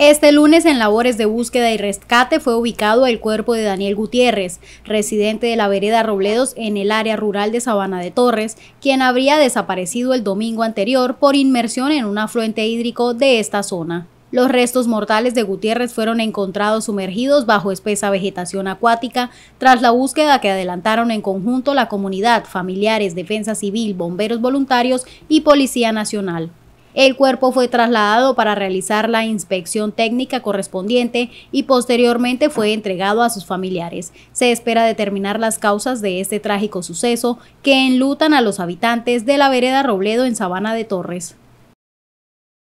Este lunes, en labores de búsqueda y rescate, fue ubicado el cuerpo de Daniel Gutiérrez, residente de la vereda Robledos en el área rural de Sabana de Torres, quien habría desaparecido el domingo anterior por inmersión en un afluente hídrico de esta zona. Los restos mortales de Gutiérrez fueron encontrados sumergidos bajo espesa vegetación acuática tras la búsqueda que adelantaron en conjunto la comunidad, familiares, defensa civil, bomberos voluntarios y Policía Nacional. El cuerpo fue trasladado para realizar la inspección técnica correspondiente y posteriormente fue entregado a sus familiares. Se espera determinar las causas de este trágico suceso que enlutan a los habitantes de la vereda Robledo en Sabana de Torres.